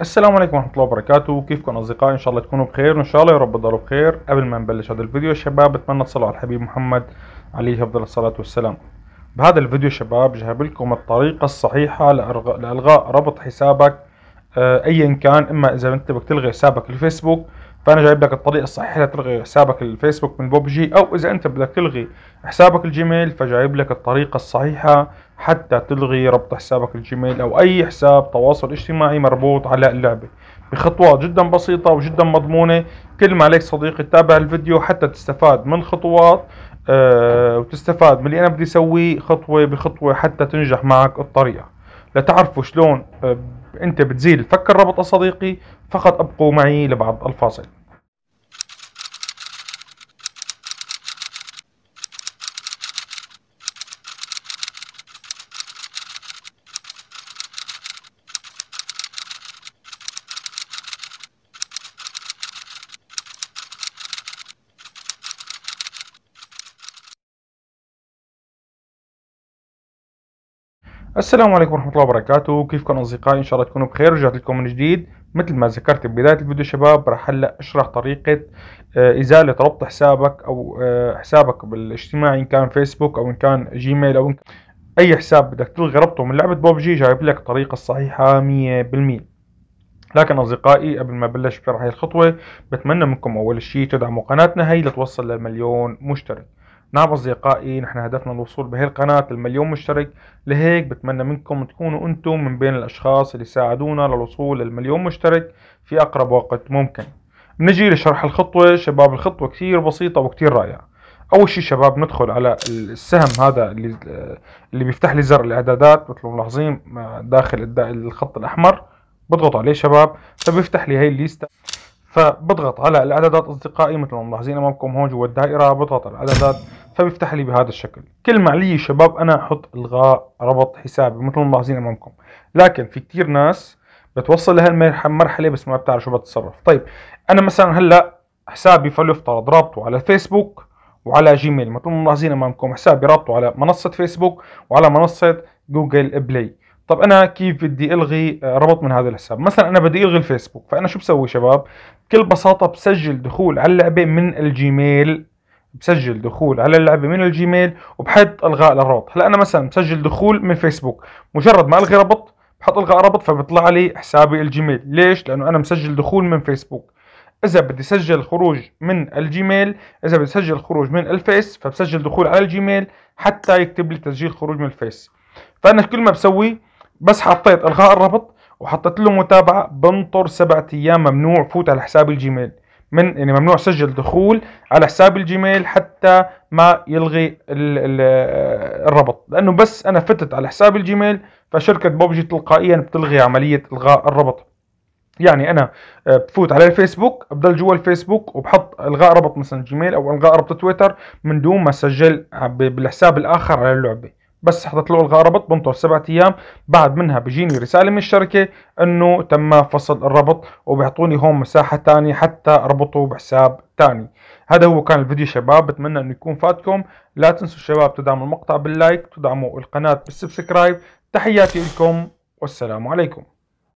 السلام عليكم ورحمه الله وبركاته كيفكم اصدقائي ان شاء الله تكونوا بخير وان شاء الله يا رب تضلوا بخير قبل ما نبلش هذا الفيديو يا شباب بتمنى تصلوا على الحبيب محمد عليه افضل الصلاه والسلام بهذا الفيديو شباب جايب لكم الطريقه الصحيحه لالغاء ربط حسابك آه، ايا كان اما اذا انت بدك تلغي حسابك الفيسبوك فانا جايب لك الطريقه الصحيحه لتلغي حسابك الفيسبوك من بوبجي او اذا انت بدك تلغي حسابك الجيميل فجايب لك الطريقه الصحيحه حتى تلغي ربط حسابك الجيميل او اي حساب تواصل اجتماعي مربوط على اللعبه بخطوات جدا بسيطه وجدا مضمونه كل ما عليك صديقي تتابع الفيديو حتى تستفاد من خطوات أه وتستفاد من اللي انا بدي اسويه خطوه بخطوه حتى تنجح معك الطريقه لتعرفوا شلون آه، أنت بتزيل فك الربط يا صديقي فقط أبقوا معي لبعض الفاصل السلام عليكم ورحمة الله وبركاته كيفكم أصدقائي إن شاء الله تكونوا بخير رجعت لكم من جديد مثل ما ذكرت ببداية الفيديو شباب راح هلا أشرح طريقة آه، إزالة ربط حسابك أو آه، حسابك بالاجتماعي إن كان فيسبوك أو إن كان جيميل أو إن كان أي حساب بدك تلغي ربطه من لعبة بوبجي جايب لك الطريقة الصحيحة 100% لكن اصدقائي قبل ما بلش بشرح هاي الخطوه بتمنى منكم اول شيء تدعموا قناتنا هي لتوصل للمليون مشترك نعم أصدقائي نحن هدفنا الوصول بهي القناة للمليون مشترك لهيك بتمنى منكم تكونوا أنتم من بين الأشخاص اللي ساعدونا للوصول للمليون مشترك في أقرب وقت ممكن بنجي لشرح الخطوة شباب الخطوة كثير بسيطة وكثير رائعة أول شيء شباب ندخل على السهم هذا اللي اللي بيفتح لي زر الإعدادات مثل ما ملاحظين داخل الخط الأحمر بضغط عليه شباب فبيفتح لي هي الليستة فبضغط على الاعدادات اصدقائي مثل ما ملاحظين امامكم هون جوا الدائره بضغط على الاعدادات فبيفتح لي بهذا الشكل كل ما علي شباب انا احط الغاء ربط حسابي مثل ما ملاحظين امامكم لكن في كثير ناس بتوصل لهالمرحله بس ما بتعرف شو بتتصرف طيب انا مثلا هلا حسابي فليفترض رابطه على فيسبوك وعلى جيميل مثل ما ملاحظين امامكم حسابي رابطه على منصه فيسبوك وعلى منصه جوجل بلاي طب انا كيف بدي الغي آه، ربط من هذا الحساب مثلا انا بدي الغي الفيسبوك فانا شو بسوي شباب بكل بساطه بسجل دخول على اللعبه من الجيميل بسجل دخول على اللعبه من الجيميل وبحط الغاء للربط هلا انا مثلا مسجل دخول من فيسبوك مجرد ما الغي ربط بحط الغاء ربط فبيطلع لي حسابي الجيميل ليش لانه انا مسجل دخول من فيسبوك اذا بدي سجل خروج من الجيميل اذا بدي سجل خروج من الفيس فبسجل دخول على الجيميل حتى يكتب لي تسجيل خروج من الفيس فانا كل ما بسوي بس حطيت الغاء الربط وحطيت له متابعه بنطر سبعة ايام ممنوع فوت على حساب الجيميل من يعني ممنوع سجل دخول على حساب الجيميل حتى ما يلغي ال ال الربط لانه بس انا فتت على حساب الجيميل فشركه بوبجي تلقائيا بتلغي عمليه الغاء الربط يعني انا آه، بفوت على الفيسبوك بضل جوا الفيسبوك وبحط الغاء ربط مثلا جيميل او الغاء ربط تويتر من دون ما اسجل بالحساب الاخر على اللعبه بس حتطلعوا له ربط بنطر سبعة ايام بعد منها بيجيني رساله من الشركه انه تم فصل الربط وبيعطوني هون مساحه تانية حتى ربطه بحساب تاني هذا هو كان الفيديو شباب بتمنى انه يكون فاتكم لا تنسوا الشباب تدعموا المقطع باللايك تدعموا القناه بالسبسكرايب تحياتي لكم والسلام عليكم